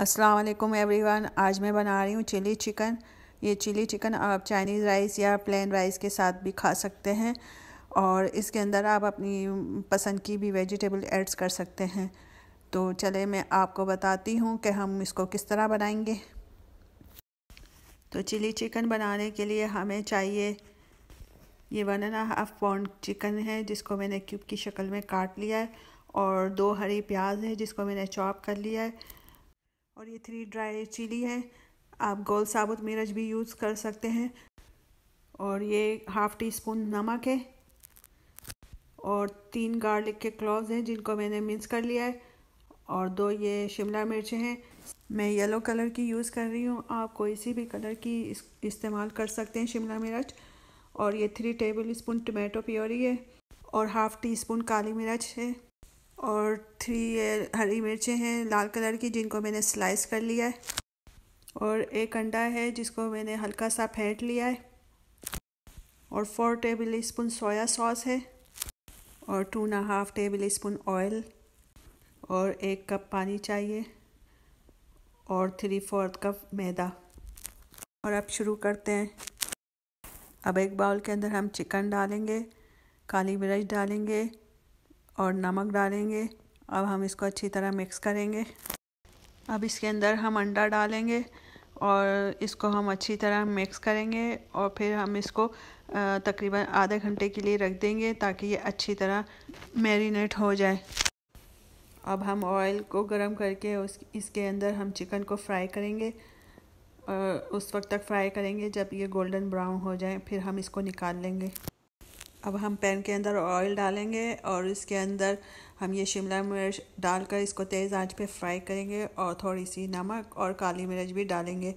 अस्सलाम वालेकुम एवरीवन आज मैं बना रही हूँ चिली चिकन ये चिली चिकन आप चाइनीज़ राइस या प्लेन राइस के साथ भी खा सकते हैं और इसके अंदर आप अपनी पसंद की भी वेजिटेबल ऐड्स कर सकते हैं तो चले मैं आपको बताती हूँ कि हम इसको किस तरह बनाएंगे तो चिली चिकन बनाने के लिए हमें चाहिए ये one and half pound chicken है जिसको मैंने क्यूब की शक्ल में काट लिया है और दो हरी प्याज है जिसको मैंने चॉप कर लिया है और ये थ्री ड्राई चिली है आप गोल साबुत मिर्च भी यूज़ कर सकते हैं और ये हाफ़ टी स्पून नमक है और तीन गार्लिक के क्लॉज हैं जिनको मैंने मिक्स कर लिया है और दो ये शिमला मिर्च हैं मैं येलो कलर की यूज़ कर रही हूँ आप कोई सी भी कलर की इस, इस्तेमाल कर सकते हैं शिमला मिर्च और ये three tablespoon tomato puree है और हाफ़ टी स्पून काली मिर्च है और थ्री हरी मिर्चें हैं लाल कलर की जिनको मैंने स्लाइस कर लिया है और एक अंडा है जिसको मैंने हल्का सा फेंट लिया है और four tablespoon soya sauce है और two and half tablespoon oil और एक कप पानी चाहिए और थ्री फोर्थ कप मैदा और अब शुरू करते हैं अब एक बाउल के अंदर हम चिकन डालेंगे काली मिर्च डालेंगे और नमक डालेंगे अब हम इसको अच्छी तरह मिक्स करेंगे अब इसके अंदर हम अंडा डालेंगे और इसको हम अच्छी तरह मिक्स करेंगे और फिर हम इसको तकरीबन आधे घंटे के लिए रख देंगे ताकि ये अच्छी तरह मैरिनेट हो जाए अब हम ऑयल को गर्म करके उस इसके अंदर हम चिकन को फ्राई करेंगे और उस वक्त तक फ्राई करेंगे जब ये गोल्डन ब्राउन हो जाए फिर हम इसको निकाल लेंगे अब हम पैन के अंदर ऑयल डालेंगे और इसके अंदर हम ये शिमला मिर्च डालकर इसको तेज़ आंच पे फ्राई करेंगे और थोड़ी सी नमक और काली मिर्च भी डालेंगे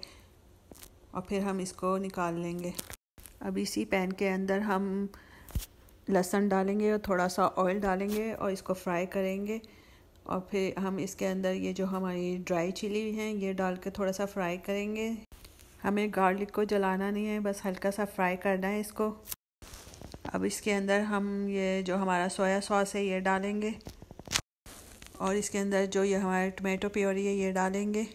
और फिर हम इसको निकाल लेंगे अब इसी पैन के अंदर हम लहसुन डालेंगे और थोड़ा सा ऑयल डालेंगे और इसको फ्राई करेंगे और फिर हम इसके अंदर ये जो हमारी ड्राई चिली हैं ये डाल के थोड़ा सा फ्राई करेंगे हमें गार्लिक को जलाना नहीं है बस हल्का सा फ्राई करना है इसको अब इसके अंदर हम ये जो हमारा सोया सॉस है ये डालेंगे और इसके अंदर जो ये हमारे टमाटो प्योरी है ये डालेंगे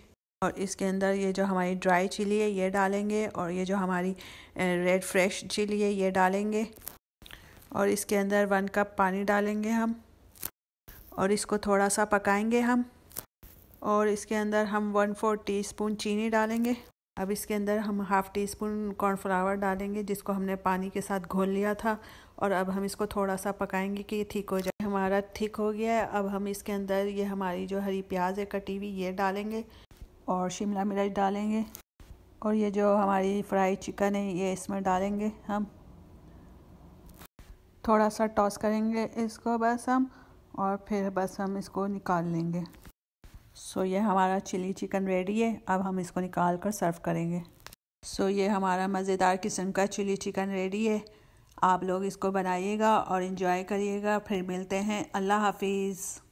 और इसके अंदर ये जो हमारी ड्राई चिली है ये डालेंगे और ये जो हमारी रेड फ्रेश चिली है ये डालेंगे और इसके अंदर वन कप पानी डालेंगे हम और इसको थोड़ा सा पकाएंगे हम और इसके अंदर हम वन फोर टीस्पून चीनी डालेंगे अब इसके अंदर हम हाफ़ टी स्पून कॉर्नफ्लावर डालेंगे जिसको हमने पानी के साथ घोल लिया था और अब हम इसको थोड़ा सा पकाएंगे कि ये ठीक हो जाए हमारा ठीक हो गया है अब हम इसके अंदर ये हमारी जो हरी प्याज है कटी हुई ये डालेंगे और शिमला मिर्च डालेंगे और ये जो हमारी फ्राई चिकन है ये इसमें डालेंगे हम थोड़ा सा टॉस करेंगे इसको बस हम और फिर बस हम इसको निकाल लेंगे सो so, ये हमारा चिली चिकन रेडी है अब हम इसको निकाल कर सर्व करेंगे सो so, ये हमारा मज़ेदार किस्म का चिली चिकन रेडी है आप लोग इसको बनाइएगा और इन्जॉय करिएगा फिर मिलते हैं अल्लाह हाफिज़